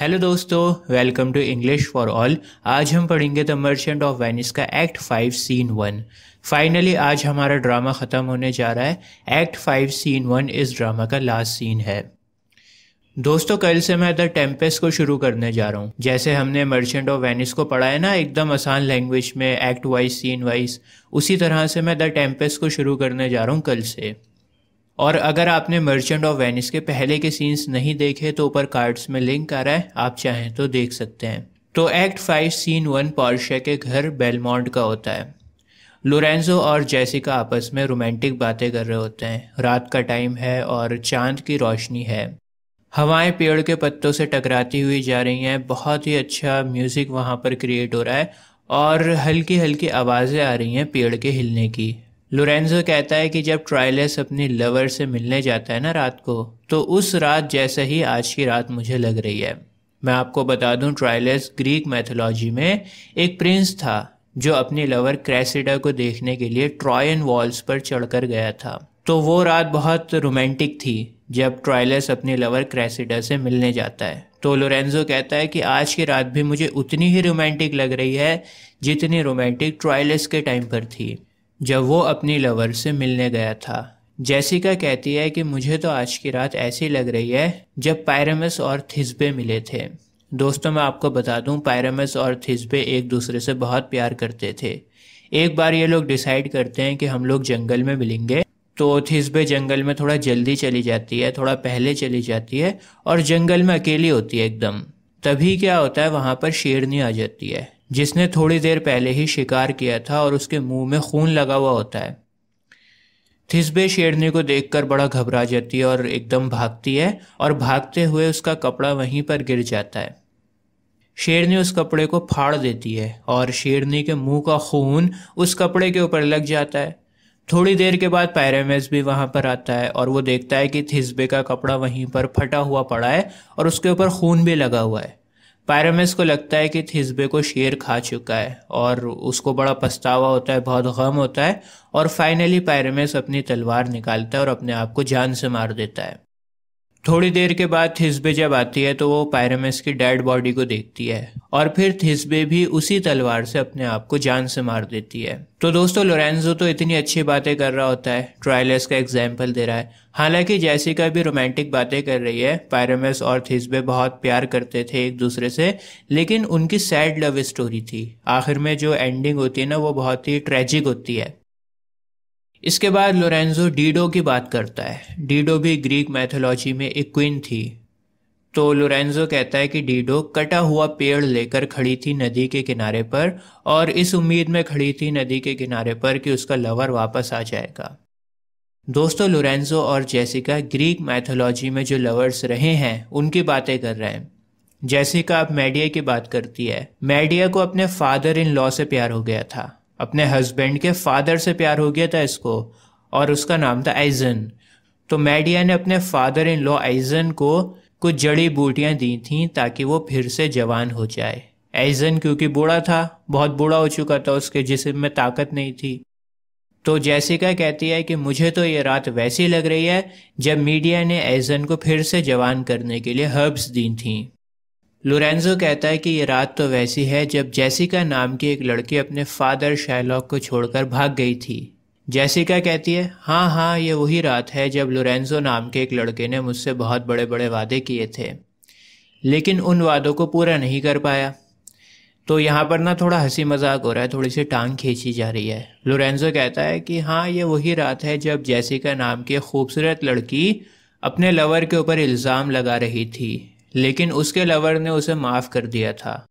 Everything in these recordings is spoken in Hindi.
हेलो दोस्तों welcome to English for all आज हम पढ़ेंगे द मर्चेंट ऑफ वेनिस का act five scene one finally आज हमारा ड्रामा ख़त्म होने जा रहा है एक्ट फाइव सीन वन इस ड्रामा का लास्ट सीन है दोस्तों कल से मैं द टेम्पेस को शुरू करने जा रहा हूँ जैसे हमने मर्चेंट ऑफ वेनिस को पढ़ा है ना एकदम आसान लैंग्वेज में एक्ट वाइज सीन वाइज उसी तरह से मैं द टेम्पेस को शुरू करने जा रहा हूँ कल से और अगर आपने मर्चेंट ऑफ वेनिस के पहले के सीन्स नहीं देखे तो ऊपर कार्ड्स में लिंक आ रहा है आप चाहें तो देख सकते हैं तो act five scene one Portia के घर बेलमोंड का होता है लोरेंजो और जैसिका आपस में रोमांटिक बातें कर रहे होते हैं रात का टाइम है और चांद की रोशनी है हवाएं पेड़ के पत्तों से टकराती हुई जा रही हैं बहुत ही अच्छा म्यूज़िक वहाँ पर क्रिएट हो रहा है और हल्की हल्की आवाज़ें आ रही हैं पेड़ के हिलने की लोरेंजो कहता है कि जब ट्रायलेस अपनी लवर से मिलने जाता है ना रात को तो उस रात जैसे ही आज की रात मुझे लग रही है मैं आपको बता दूं ट्रायलेस ग्रीक मैथोलॉजी में एक प्रिंस था जो अपनी लवर क्रेसिडा को देखने के लिए ट्रॉयन वॉल्स पर चढ़कर गया था तो वो रात बहुत रोमांटिक थी जब ट्रायलेस अपने लवर क्रेसिडा से मिलने जाता है तो लोरेंजो कहता है कि आज की रात भी मुझे उतनी ही रोमांटिक लग रही है जितनी रोमांटिक ट्रायलस के टाइम पर थी जब वो अपनी लवर से मिलने गया था जैसिका कहती है कि मुझे तो आज की रात ऐसी लग रही है जब पायरमस और थिस्बे मिले थे दोस्तों मैं आपको बता दूं पायरमस और थिस्बे एक दूसरे से बहुत प्यार करते थे एक बार ये लोग डिसाइड करते हैं कि हम लोग जंगल में मिलेंगे तो थिस्बे जंगल में थोड़ा जल्दी चली जाती है थोड़ा पहले चली जाती है और जंगल में अकेली होती है एकदम तभी क्या होता है वहाँ पर शेरनी आ जाती है जिसने थोड़ी देर पहले ही शिकार किया था और उसके मुंह में खून लगा हुआ होता है थिसबे शेरनी को देखकर बड़ा घबरा जाती है और एकदम भागती है और भागते हुए उसका कपड़ा वहीं पर गिर जाता है शेरनी उस कपड़े को फाड़ देती है और शेरनी के मुंह का खून उस कपड़े के ऊपर लग जाता है थोड़ी देर के बाद पैरामेज भी वहाँ पर आता है और वो देखता है कि थिसबे का कपड़ा वहीं पर फटा हुआ पड़ा है और उसके ऊपर खून भी लगा हुआ है पायरमेस को लगता है कि थिस्बे को शेर खा चुका है और उसको बड़ा पछतावा होता है बहुत गम होता है और फाइनली पायरमेस अपनी तलवार निकालता है और अपने आप को जान से मार देता है थोड़ी देर के बाद थिस्बे जब आती है तो वो पायरमेस की डेड बॉडी को देखती है और फिर थिस्बे भी उसी तलवार से अपने आप को जान से मार देती है तो दोस्तों लोरेंजो तो इतनी अच्छी बातें कर रहा होता है ट्रायलेस का एग्जाम्पल दे रहा है हालांकि जैसी का भी रोमांटिक बातें कर रही है पायरमेस और थिस्बे बहुत प्यार करते थे एक दूसरे से लेकिन उनकी सैड लव स्टोरी थी आखिर में जो एंडिंग होती है ना वो बहुत ही ट्रेजिक होती है इसके बाद लोरेंजो डीडो की बात करता है डीडो भी ग्रीक मैथोलॉजी में एक क्वीन थी तो लोरेंजो कहता है कि डीडो कटा हुआ पेड़ लेकर खड़ी थी नदी के किनारे पर और इस उम्मीद में खड़ी थी नदी के किनारे पर कि उसका लवर वापस आ जाएगा दोस्तों लोरेंजो और जैसिका ग्रीक मैथोलॉजी में जो लवर्स रहे हैं उनकी बातें कर रहे हैं जैसिका अब मैडिया की बात करती है मैडिया को अपने फादर इन लॉ से प्यार हो गया था अपने हस्बैंड के फादर से प्यार हो गया था इसको और उसका नाम था आइजन तो मैडिया ने अपने फादर इन लॉ आइजन को कुछ जड़ी बूटियाँ दी थीं ताकि वो फिर से जवान हो जाए एजन क्योंकि बूढ़ा था बहुत बूढ़ा हो चुका था उसके जिसम में ताकत नहीं थी तो जैसिका कहती है कि मुझे तो ये रात वैसी लग रही है जब मीडिया ने एजन को फिर से जवान करने के लिए हर्ब्स दी थीं लोरेंजो कहता है कि ये रात तो वैसी है जब जैसिका नाम की एक लड़की अपने फादर शैलॉक को छोड़कर भाग गई थी जैसिका कहती है हाँ हाँ ये वही रात है जब लोरेंजो नाम के एक लड़के ने मुझसे बहुत बड़े बड़े वादे किए थे लेकिन उन वादों को पूरा नहीं कर पाया तो यहाँ पर ना थोड़ा हंसी मजाक हो रहा है थोड़ी सी टांग खींची जा रही है लोरेंजो कहता है कि हाँ ये वही रात है जब जैसिका नाम की खूबसूरत लड़की अपने लवर के ऊपर इल्ज़ाम लगा रही थी लेकिन उसके लवर ने उसे माफ़ कर दिया था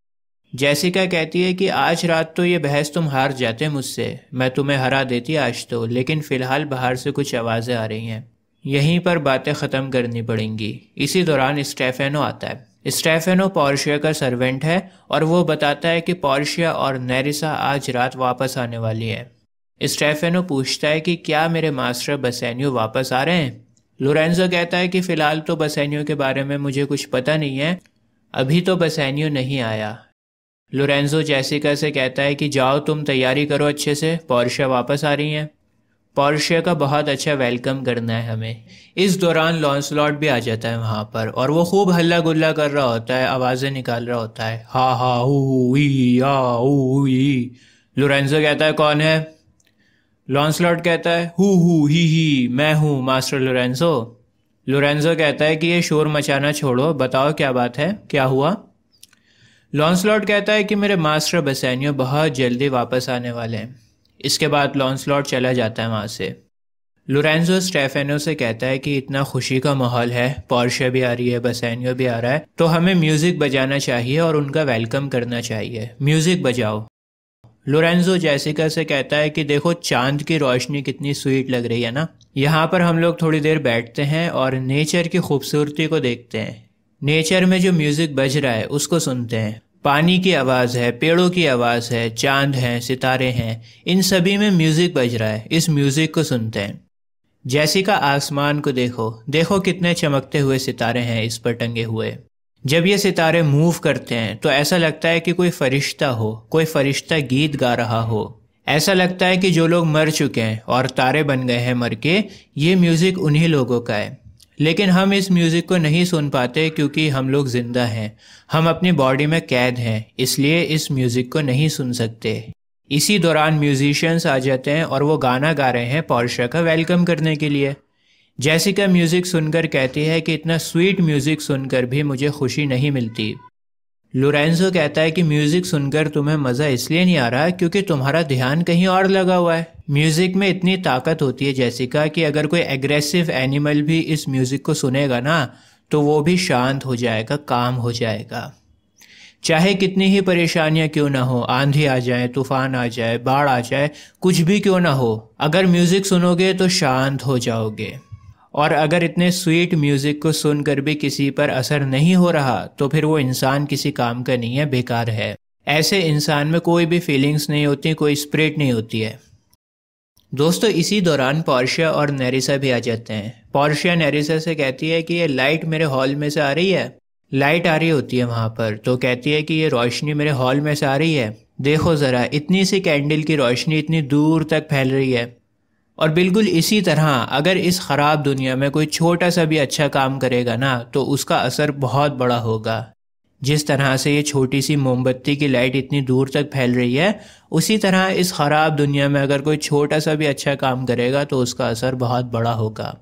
जैसिका कहती है कि आज रात तो ये बहस तुम हार जाते मुझसे मैं तुम्हें हरा देती आज तो लेकिन फ़िलहाल बाहर से कुछ आवाज़ें आ रही हैं यहीं पर बातें ख़त्म करनी पड़ेंगी इसी दौरान स्टेफेनो आता है स्टेफेनो पॉर्शिया का सर्वेंट है और वो बताता है कि पॉर्शिया और नैरिसा आज रात वापस आने वाली है स्टेफेनो पूछता है कि क्या मेरे मास्टर बसैनियो वापस आ रहे हैं लोरेंजो कहता है कि फ़िलहाल तो बसैनियो के बारे में मुझे कुछ पता नहीं है अभी तो बसैनियो नहीं आया लोरेंजो जैसिका से कहता है कि जाओ तुम तैयारी करो अच्छे से पॉर्शा वापस आ रही हैं पॉर्शा का बहुत अच्छा वेलकम करना है हमें इस दौरान लॉन्सलॉट भी आ जाता है वहाँ पर और वो खूब हल्ला गुल्ला कर रहा होता है आवाज़ें निकाल रहा होता है हा हा हु लोरेंजो कहता है कौन है लॉन्सलॉट कहता है हु हु ही ही मैं हूँ मास्टर लोरेंजो लोरेंजो कहता है कि ये शोर मचाना छोड़ो बताओ क्या बात है क्या हुआ लॉन्सलॉट कहता है कि मेरे मास्टर बसैनियो बहुत जल्दी वापस आने वाले हैं इसके बाद लॉन्सलॉट चला जाता है वहाँ से लोरेंजो स्टेफेनो से कहता है कि इतना खुशी का माहौल है पॉर्शे भी आ रही है बसैनियो भी आ रहा है तो हमें म्यूज़िक बजाना चाहिए और उनका वेलकम करना चाहिए म्यूज़िक बजाओ लोरेंजो जैसिका से कहता है कि देखो चांद की रोशनी कितनी स्वीट लग रही है ना यहाँ पर हम लोग थोड़ी देर बैठते हैं और नेचर की खूबसूरती को देखते हैं नेचर में जो म्यूज़िक बज रहा है उसको सुनते हैं पानी की आवाज़ है पेड़ों की आवाज़ है चांद हैं सितारे हैं इन सभी में म्यूज़िक बज रहा है इस म्यूज़िक को सुनते हैं जैसी का आसमान को देखो देखो कितने चमकते हुए सितारे हैं इस पर टंगे हुए जब ये सितारे मूव करते हैं तो ऐसा लगता है कि कोई फरिश्ता हो कोई फरिश्ता गीत गा रहा हो ऐसा लगता है कि जो लोग मर चुके हैं और तारे बन गए हैं मर के ये म्यूज़िक उन्हीं लोगों का है लेकिन हम इस म्यूज़िक को नहीं सुन पाते क्योंकि हम लोग ज़िंदा हैं हम अपनी बॉडी में कैद हैं इसलिए इस म्यूज़िक को नहीं सुन सकते इसी दौरान म्यूज़िशियंस आ जाते हैं और वो गाना गा रहे हैं पॉर्शा का वेलकम करने के लिए जैसिका म्यूज़िक सुनकर कहती है कि इतना स्वीट म्यूज़िक सुनकर भी मुझे खुशी नहीं मिलती लोरेंजो कहता है कि म्यूज़िक सुनकर तुम्हें मज़ा इसलिए नहीं आ रहा क्योंकि तुम्हारा ध्यान कहीं और लगा हुआ है म्यूज़िक में इतनी ताकत होती है जैसिका कि अगर कोई एग्रेसिव एनिमल भी इस म्यूज़िक को सुनेगा ना तो वो भी शांत हो जाएगा काम हो जाएगा चाहे कितनी ही परेशानियां क्यों ना हो आंधी आ जाए तूफान आ जाए बाढ़ आ जाए कुछ भी क्यों ना हो अगर म्यूज़िक सुनोगे तो शांत हो जाओगे और अगर इतने स्वीट म्यूज़िक को सुनकर भी किसी पर असर नहीं हो रहा तो फिर वो इंसान किसी काम का नहीं है बेकार है ऐसे इंसान में कोई भी फीलिंग्स नहीं होती कोई स्प्रिट नहीं होती है दोस्तों इसी दौरान पॉर्शिया और नेरिसा भी आ जाते हैं पॉर्शिया नेरिसा से कहती है कि ये लाइट मेरे हॉल में से आ रही है लाइट आ रही होती है वहाँ पर तो कहती है कि ये रोशनी मेरे हॉल में से आ रही है देखो ज़रा इतनी सी कैंडल की रोशनी इतनी दूर तक फैल रही है और बिल्कुल इसी तरह अगर इस ख़राब दुनिया में कोई छोटा सा भी अच्छा काम करेगा ना तो उसका असर बहुत बड़ा होगा जिस तरह से ये छोटी सी मोमबत्ती की लाइट इतनी दूर तक फैल रही है उसी तरह इस ख़राब दुनिया में अगर कोई छोटा सा भी अच्छा काम करेगा तो उसका असर बहुत बड़ा होगा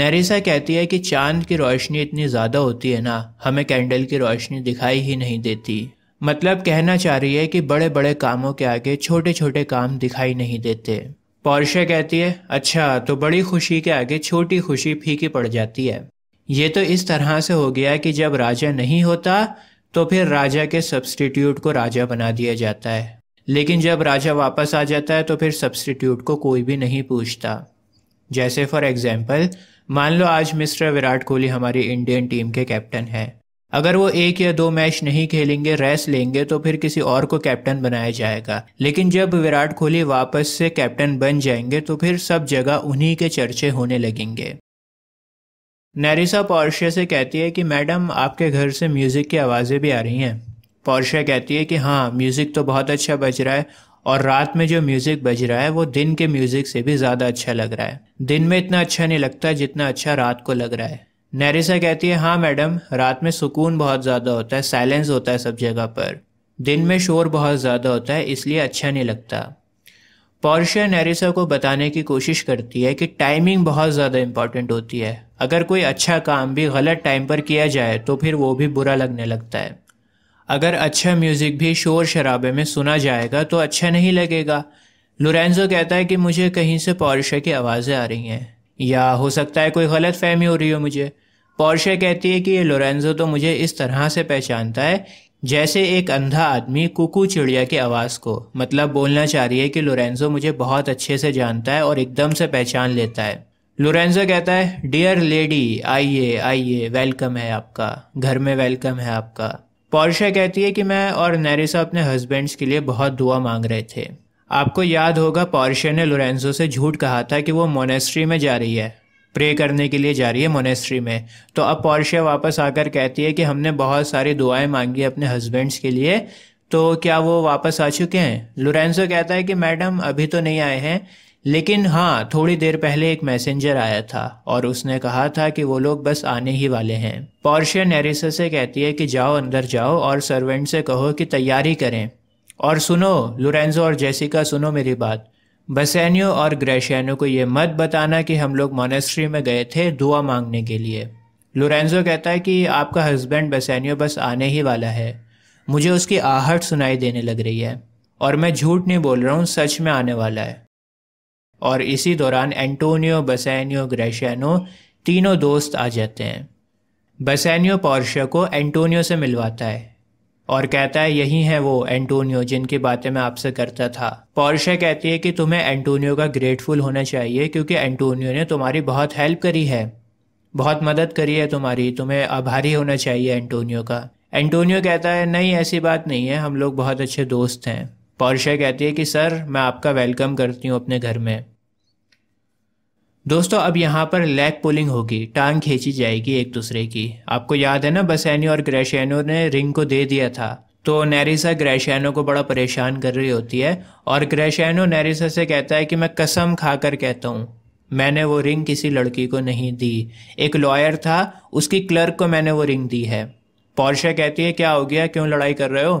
नरिसा कहती है कि चांद की रोशनी इतनी ज़्यादा होती है ना हमें कैंडल की रोशनी दिखाई ही नहीं देती मतलब कहना चाह रही है कि बड़े बड़े कामों के आगे छोटे छोटे काम दिखाई नहीं देते पौरशा कहती है अच्छा तो बड़ी खुशी के आगे छोटी खुशी फीकी पड़ जाती है ये तो इस तरह से हो गया कि जब राजा नहीं होता तो फिर राजा के सब्सटीट्यूट को राजा बना दिया जाता है लेकिन जब राजा वापस आ जाता है तो फिर सब्सटीट्यूट को कोई भी नहीं पूछता जैसे फॉर एग्जाम्पल मान लो आज मिस्टर विराट कोहली हमारी इंडियन टीम के कैप्टन हैं अगर वो एक या दो मैच नहीं खेलेंगे रेस्ट लेंगे तो फिर किसी और को कैप्टन बनाया जाएगा लेकिन जब विराट कोहली वापस से कैप्टन बन जाएंगे तो फिर सब जगह उन्हीं के चर्चे होने लगेंगे नैरिसा पॉर्शे से कहती है कि मैडम आपके घर से म्यूज़िक की आवाज़ें भी आ रही हैं पॉर्शे कहती है कि हाँ म्यूज़िक तो बहुत अच्छा बज रहा है और रात में जो म्यूज़िक बज रहा है वो दिन के म्यूज़िक से भी ज़्यादा अच्छा लग रहा है दिन में इतना अच्छा नहीं लगता जितना अच्छा रात को लग रहा है नरिसा कहती है हाँ मैडम रात में सुकून बहुत ज़्यादा होता है साइलेंस होता है सब जगह पर दिन में शोर बहुत ज़्यादा होता है इसलिए अच्छा नहीं लगता पॉर्शा नरिसा को बताने की कोशिश करती है कि टाइमिंग बहुत ज़्यादा इम्पॉर्टेंट होती है अगर कोई अच्छा काम भी गलत टाइम पर किया जाए तो फिर वो भी बुरा लगने लगता है अगर अच्छा म्यूज़िक भी शोर शराबे में सुना जाएगा तो अच्छा नहीं लगेगा लोरेंजो कहता है कि मुझे कहीं से पॉर्शा की आवाज़ें आ रही हैं या हो सकता है कोई गलत फहमी हो रही हो मुझे पॉर्शे कहती है कि ये लोरेंजो तो मुझे इस तरह से पहचानता है जैसे एक अंधा आदमी कुकू चिड़िया की आवाज़ को मतलब बोलना चाह रही है कि लोरेंजो मुझे बहुत अच्छे से जानता है और एकदम से पहचान लेता है लोरेंजो कहता है डियर लेडी आइए आइए वेलकम है आपका घर में वेलकम है आपका पॉर्शा कहती है कि मैं और नैरिसा अपने हस्बैंड्स के लिए बहुत दुआ मांग रहे थे आपको याद होगा पॉर्शे ने लोरेंजो से झूठ कहा था कि वो मोनेस्ट्री में जा रही है प्रे करने के लिए जा रही है मोनेस्ट्री में तो अब पॉर्शे वापस आकर कहती है कि हमने बहुत सारी दुआएं मांगी अपने हस्बैंड्स के लिए तो क्या वो वापस आ चुके हैं लोरेंजो कहता है कि मैडम अभी तो नहीं आए हैं लेकिन हाँ थोड़ी देर पहले एक मैसेंजर आया था और उसने कहा था कि वो लोग बस आने ही वाले हैं पॉर्शे नेरिसा से कहती है कि जाओ अंदर जाओ और सर्वेंट से कहो कि तैयारी करें और सुनो लोरेंजो और जैसिका सुनो मेरी बात बसैनियो और ग्रेशियानो को यह मत बताना कि हम लोग मोनेस्ट्री में गए थे दुआ मांगने के लिए लोरेंजो कहता है कि आपका हस्बैंड बसैनियो बस आने ही वाला है मुझे उसकी आहट सुनाई देने लग रही है और मैं झूठ नहीं बोल रहा हूँ सच में आने वाला है और इसी दौरान एंटोनियो बसैनियो ग्रेशियानो तीनों दोस्त आ जाते हैं बसैनियो पॉर्शिया को एंटोनियो से मिलवाता है और कहता है यही है वो एंटोनियो जिनकी बातें मैं आपसे करता था पॉर्शे कहती है कि तुम्हें एंटोनियो का ग्रेटफुल होना चाहिए क्योंकि एंटोनियो ने तुम्हारी बहुत हेल्प करी है बहुत मदद करी है तुम्हारी तुम्हें आभारी होना चाहिए एंटोनियो का एंटोनियो कहता है नहीं ऐसी बात नहीं है हम लोग बहुत अच्छे दोस्त हैं पॉर्शे कहती है कि सर मैं आपका वेलकम करती हूँ अपने घर में दोस्तों अब यहाँ पर लेग पुलिंग होगी टांग खींची जाएगी एक दूसरे की आपको याद है ना बसैनी और ग्रैशैनो ने रिंग को दे दिया था तो नैरिसा ग्रैशैनो को बड़ा परेशान कर रही होती है और ग्रैशैनो नैरिसा से कहता है कि मैं कसम खा कर कहता हूँ मैंने वो रिंग किसी लड़की को नहीं दी एक लॉयर था उसकी क्लर्क को मैंने वो रिंग दी है पॉर्शा कहती है क्या हो गया क्यों लड़ाई कर रहे हो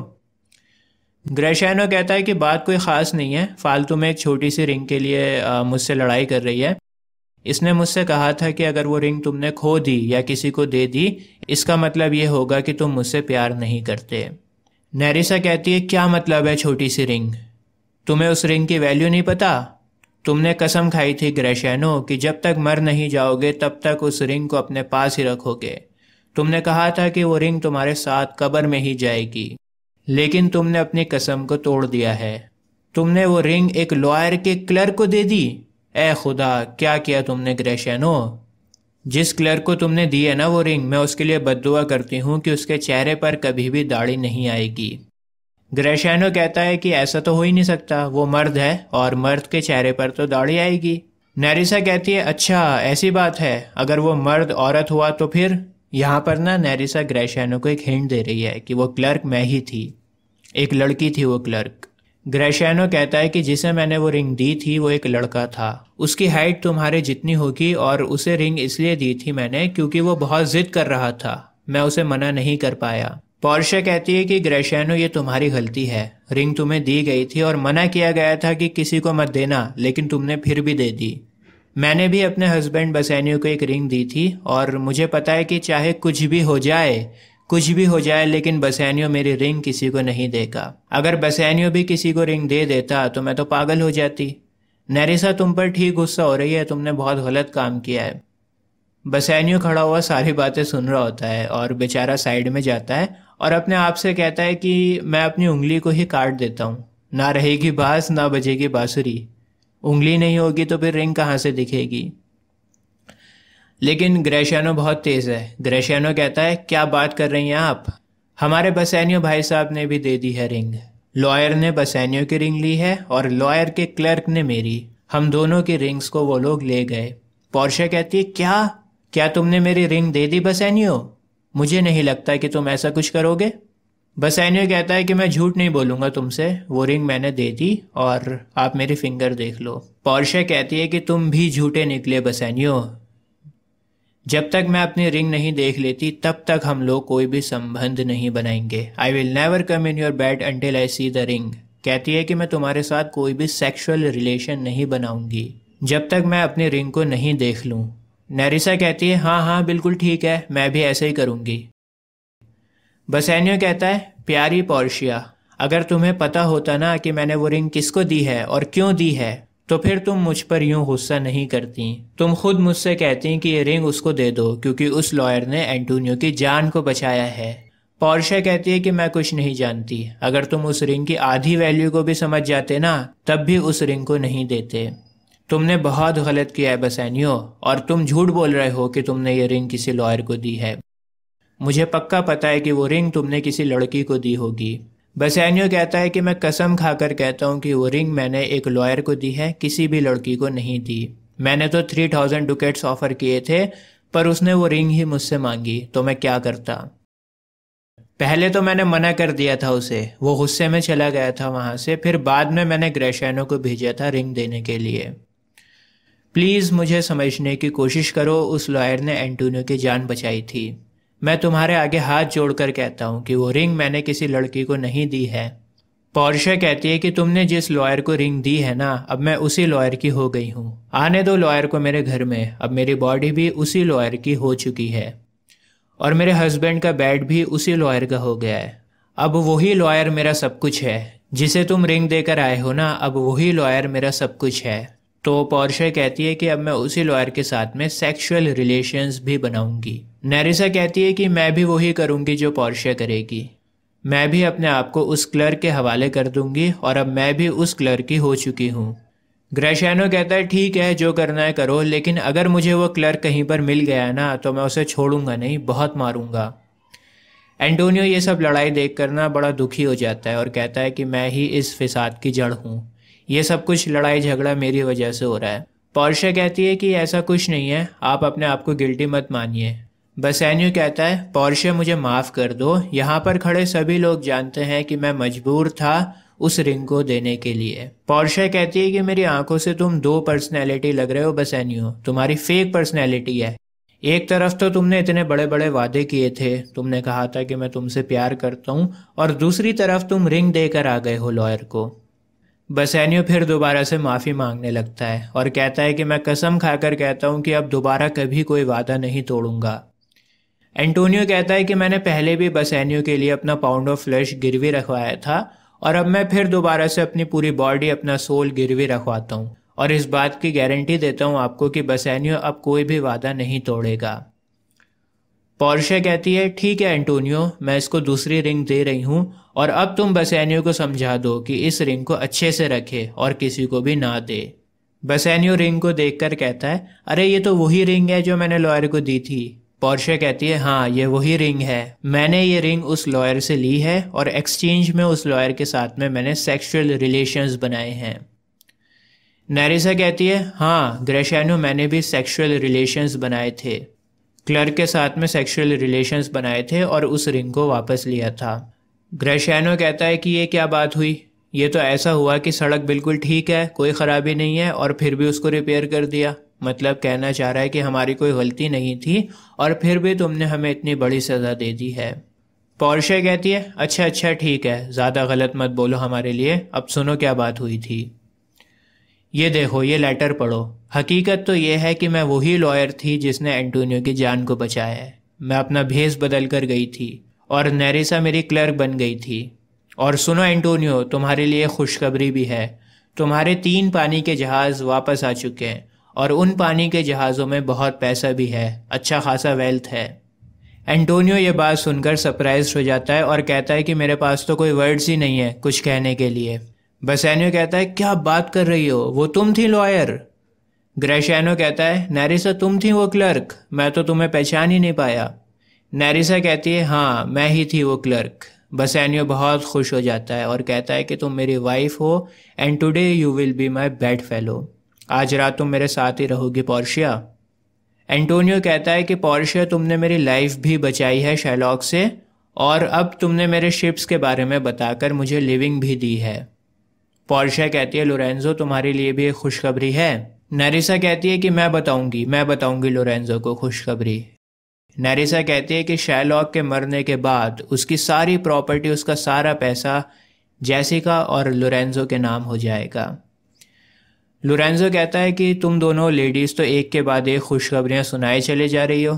ग्रैशैनो कहता है कि बात कोई ख़ास नहीं है फालतू में एक छोटी सी रिंग के लिए मुझसे लड़ाई कर रही है इसने मुझसे कहा था कि अगर वो रिंग तुमने खो दी या किसी को दे दी इसका मतलब ये होगा कि तुम मुझसे प्यार नहीं करते नैरिसा कहती है क्या मतलब है छोटी सी रिंग तुम्हें उस रिंग की वैल्यू नहीं पता तुमने कसम खाई थी ग्रेशैनो कि जब तक मर नहीं जाओगे तब तक उस रिंग को अपने पास ही रखोगे तुमने कहा था कि वो रिंग तुम्हारे साथ कब्र में ही जाएगी लेकिन तुमने अपनी कसम को तोड़ दिया है तुमने वो रिंग एक लॉयर के क्लर्क को दे दी ए खुदा क्या किया तुमने ग्रेशनो जिस क्लर्क को तुमने दी है ना वो रिंग मैं उसके लिए बददुआ करती हूँ कि उसके चेहरे पर कभी भी दाढ़ी नहीं आएगी ग्रेशनो कहता है कि ऐसा तो हो ही नहीं सकता वो मर्द है और मर्द के चेहरे पर तो दाढ़ी आएगी नैरिसा कहती है अच्छा ऐसी बात है अगर वो मर्द औरत हुआ तो फिर यहाँ पर ना नैरिसा ग्रेशैनो को एक हिंट दे रही है कि वो क्लर्क मैं ही थी एक लड़की थी वो क्लर्क ग्रेशैनो कहता है कि जिसे मैंने वो रिंग दी थी वो एक लड़का था उसकी हाइट तुम्हारे जितनी होगी और उसे रिंग इसलिए दी थी मैंने क्योंकि वो बहुत जिद कर रहा था मैं उसे मना नहीं कर पाया पॉर्शे कहती है कि ग्रेशैनो ये तुम्हारी गलती है रिंग तुम्हें दी गई थी और मना किया गया था कि किसी को मत देना लेकिन तुमने फिर भी दे दी मैंने भी अपने हस्बैंड बसैनियो को एक रिंग दी थी और मुझे पता है कि चाहे कुछ भी हो जाए कुछ भी हो जाए लेकिन बसैनियो मेरी रिंग किसी को नहीं देगा अगर बसैनियो भी किसी को रिंग दे देता तो मैं तो पागल हो जाती नरेसा तुम पर ठीक गुस्सा हो रही है तुमने बहुत गलत काम किया है बसैनियो खड़ा हुआ सारी बातें सुन रहा होता है और बेचारा साइड में जाता है और अपने आप से कहता है कि मैं अपनी उंगली को ही काट देता हूँ ना रहेगी बास ना बजेगी बाँसुरी उंगली नहीं होगी तो फिर रिंग कहाँ से दिखेगी लेकिन ग्रेशियानो बहुत तेज़ है ग्रेशियानो कहता है क्या बात कर रही हैं आप हमारे बसैनियो भाई साहब ने भी दे दी है रिंग लॉयर ने बसैनियो की रिंग ली है और लॉयर के क्लर्क ने मेरी हम दोनों की रिंग्स को वो लोग ले गए पौरशा कहती है क्या क्या तुमने मेरी रिंग दे दी बसैनियो मुझे नहीं लगता कि तुम ऐसा कुछ करोगे बसैनियो कहता है कि मैं झूठ नहीं बोलूंगा तुमसे वो रिंग मैंने दे दी और आप मेरी फिंगर देख लो पौरशा कहती है कि तुम भी झूठे निकले बसैनियो जब तक मैं अपनी रिंग नहीं देख लेती तब तक हम लोग कोई भी संबंध नहीं बनाएंगे I will never come in your bed until I see the ring कहती है कि मैं तुम्हारे साथ कोई भी सेक्सुअल रिलेशन नहीं बनाऊंगी जब तक मैं अपनी रिंग को नहीं देख लूँ नरिसा कहती है हाँ हाँ बिल्कुल ठीक है मैं भी ऐसे ही करूँगी बसैनियो कहता है प्यारी पॉर्शिया अगर तुम्हें पता होता ना कि मैंने वो रिंग किसको दी है और क्यों दी है तो फिर तुम मुझ पर यूं गुस्सा नहीं करती तुम खुद मुझसे कहती कि ये रिंग उसको दे दो क्योंकि उस लॉयर ने एंटोनियो की जान को बचाया है पॉर्शा कहती है कि मैं कुछ नहीं जानती अगर तुम उस रिंग की आधी वैल्यू को भी समझ जाते ना तब भी उस रिंग को नहीं देते तुमने बहुत गलत किया है बसैनियो और तुम झूठ बोल रहे हो कि तुमने ये रिंग किसी लॉयर को दी है मुझे पक्का पता है कि वो रिंग तुमने किसी लड़की को दी होगी बसैनियो कहता है कि मैं कसम खाकर कहता हूँ कि वो रिंग मैंने एक लॉयर को दी है किसी भी लड़की को नहीं दी मैंने तो थ्री थाउजेंड डुकेट्स ऑफर किए थे पर उसने वो रिंग ही मुझसे मांगी तो मैं क्या करता पहले तो मैंने मना कर दिया था उसे वो गुस्से में चला गया था वहां से फिर बाद में मैंने ग्रेशैनो को भेजा था रिंग देने के लिए प्लीज़ मुझे समझने की कोशिश करो उस लॉयर ने एंटोनियो की जान बचाई थी मैं तुम्हारे आगे हाथ जोड़कर कहता हूँ कि वो रिंग मैंने किसी लड़की को नहीं दी है पौरशा कहती है कि तुमने जिस लॉयर को रिंग दी है ना अब मैं उसी लॉयर की हो गई हूँ आने दो लॉयर को मेरे घर में अब मेरी बॉडी भी उसी लॉयर की हो चुकी है और मेरे हस्बैंड का बेड भी उसी लॉयर का हो गया है अब वही लॉयर मेरा सब कुछ है जिसे तुम रिंग देकर आए हो ना अब वही लॉयर मेरा सब कुछ है तो पॉर्शे कहती है कि अब मैं उसी लॉयर के साथ में सेक्सुअल रिलेशंस भी बनाऊंगी नरिसा कहती है कि मैं भी वही करूंगी जो पॉर्शे करेगी मैं भी अपने आप को उस क्लर्क के हवाले कर दूंगी और अब मैं भी उस क्लर्क की हो चुकी हूँ ग्रेशैनो कहता है ठीक है जो करना है करो लेकिन अगर मुझे वो क्लर्क कहीं पर मिल गया ना तो मैं उसे छोड़ूंगा नहीं बहुत मारूंगा एंटोनियो ये सब लड़ाई देख ना बड़ा दुखी हो जाता है और कहता है कि मैं ही इस फिसाद की जड़ हूँ ये सब कुछ लड़ाई झगड़ा मेरी वजह से हो रहा है पॉर्शा कहती है कि ऐसा कुछ नहीं है आप अपने आप को गिल्टी मत मानिए बसैन्यू कहता है पॉर्शे मुझे माफ़ कर दो यहाँ पर खड़े सभी लोग जानते हैं कि मैं मजबूर था उस रिंग को देने के लिए पॉर्शे कहती है कि मेरी आंखों से तुम दो पर्सनैलिटी लग रहे हो बसैन्यू तुम्हारी फेक पर्सनैलिटी है एक तरफ तो तुमने इतने बड़े बड़े वादे किए थे तुमने कहा था कि मैं तुमसे प्यार करता हूँ और दूसरी तरफ तुम रिंग देकर आ गए हो लॉयर को बसैनियो फिर दोबारा से माफ़ी मांगने लगता है और कहता है कि मैं कसम खाकर कहता हूँ कि अब दोबारा कभी कोई वादा नहीं तोड़ूंगा एंटोनियो कहता है कि मैंने पहले भी बसैनियो के लिए अपना पाउंड ऑफ फ्लैश गिरवी रखवाया था और अब मैं फिर दोबारा से अपनी पूरी बॉडी अपना सोल गिरवी रखवाता हूँ और इस बात की गारंटी देता हूँ आपको कि बसैनियो अब कोई भी वादा नहीं तोड़ेगा पॉर्शे कहती है ठीक है एंटोनियो मैं इसको दूसरी रिंग दे रही हूँ और अब तुम बसैनियो को समझा दो कि इस रिंग को अच्छे से रखे और किसी को भी ना दे बसैनियो रिंग को कर कहता है अरे ये तो वही रिंग है जो मैंने लॉयर को दी थी पॉर्शे कहती है हाँ ये वही रिंग है मैंने ये रिंग उस लॉयर से ली है और एक्सचेंज में उस लॉयर के साथ में मैंने सेक्सुअल रिलेशंस बनाए हैं नैरिसा कहती है हाँ ग्रेशानो मैंने भी सेक्सुअल रिलेशंस बनाए थे क्लर्क के साथ में सेक्सुअल रिलेशंस बनाए थे और उस रिंग को वापस लिया था ग्रेशैनो कहता है कि ये क्या बात हुई ये तो ऐसा हुआ कि सड़क बिल्कुल ठीक है कोई ख़राबी नहीं है और फिर भी उसको रिपेयर कर दिया मतलब कहना चाह रहा है कि हमारी कोई गलती नहीं थी और फिर भी तुमने हमें इतनी बड़ी सज़ा दे दी है पॉर्शे कहती है अच्छा अच्छा ठीक है ज़्यादा गलत मत बोलो हमारे लिए अब सुनो क्या बात हुई थी ये देखो ये लेटर पढ़ो हकीकत तो यह है कि मैं वही लॉयर थी जिसने एंटोनियो की जान को बचाया है मैं अपना भेस बदल कर गई थी और नेरिसा मेरी क्लर्क बन गई थी और सुनो एंटोनियो तुम्हारे लिए खुशखबरी भी है तुम्हारे तीन पानी के जहाज़ वापस आ चुके हैं और उन पानी के जहाज़ों में बहुत पैसा भी है अच्छा खासा वेल्थ है एंटोनियो ये बात सुनकर सरप्राइज हो जाता है और कहता है कि मेरे पास तो कोई वर्ड्स ही नहीं है कुछ कहने के लिए बसैनियो कहता है क्या बात कर रही हो वो तुम थी लॉयर ग्रेशैनो कहता है नैरिसा तुम थी वो क्लर्क मैं तो तुम्हें पहचान ही नहीं पाया नैरिसा कहती है हाँ मैं ही थी वो क्लर्क बसैनियो बहुत खुश हो जाता है और कहता है कि तुम मेरी वाइफ हो and today you will be my bed fellow आज रात तुम मेरे साथ ही रहोगी पॉर्शिया एंटोनियो कहता है कि पॉर्शिया तुमने मेरी लाइफ भी बचाई है शैलॉक से और अब तुमने मेरे शिप्स के बारे में बताकर मुझे लिविंग भी दी है पॉर्शा कहती है लोरेंजो तुम्हारे लिए भी एक खुशखबरी है नरिसा कहती है कि मैं बताऊंगी मैं बताऊंगी लोरेंजो को खुशखबरी नरिसा कहती है कि शैलॉक के मरने के बाद उसकी सारी प्रॉपर्टी उसका सारा पैसा जैसिका और लोरेंजो के नाम हो जाएगा लोरेंजो कहता है कि तुम दोनों लेडीज़ तो एक के बाद एक खुशखबरियाँ सुनाए चले जा रही हो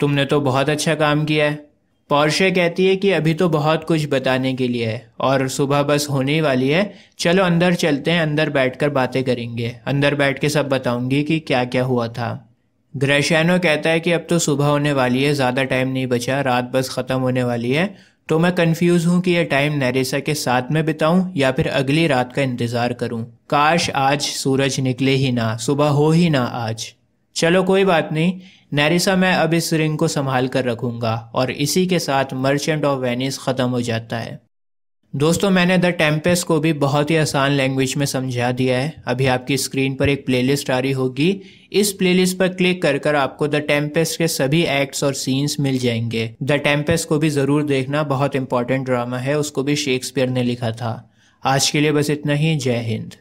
तुमने तो बहुत अच्छा काम किया है पॉर्शे कहती है कि अभी तो बहुत कुछ बताने के लिए है और सुबह बस होने ही वाली है चलो अंदर चलते हैं अंदर बैठकर बातें करेंगे अंदर बैठ के सब बताऊंगी कि क्या क्या हुआ था ग्रेशैनो कहता है कि अब तो सुबह होने वाली है ज़्यादा टाइम नहीं बचा रात बस ख़त्म होने वाली है तो मैं कंफ्यूज हूँ कि यह टाइम नरेसा के साथ में बिताऊँ या फिर अगली रात का इंतज़ार करूँ काश आज सूरज निकले ही ना सुबह हो ही ना आज चलो कोई बात नहीं नैरिसा मैं अब इस रिंग को संभाल कर रखूंगा और इसी के साथ मर्चेंट ऑफ वेनिस ख़त्म हो जाता है दोस्तों मैंने द टेम्पेस को भी बहुत ही आसान लैंग्वेज में समझा दिया है अभी आपकी स्क्रीन पर एक प्लेलिस्ट आ रही होगी इस प्लेलिस्ट पर क्लिक कर कर आपको द टेम्पेस के सभी एक्ट्स और सीन्स मिल जाएंगे द टेम्पेस को भी ज़रूर देखना बहुत इंपॉर्टेंट ड्रामा है उसको भी शेक्सपियर ने लिखा था आज के लिए बस इतना ही जय हिंद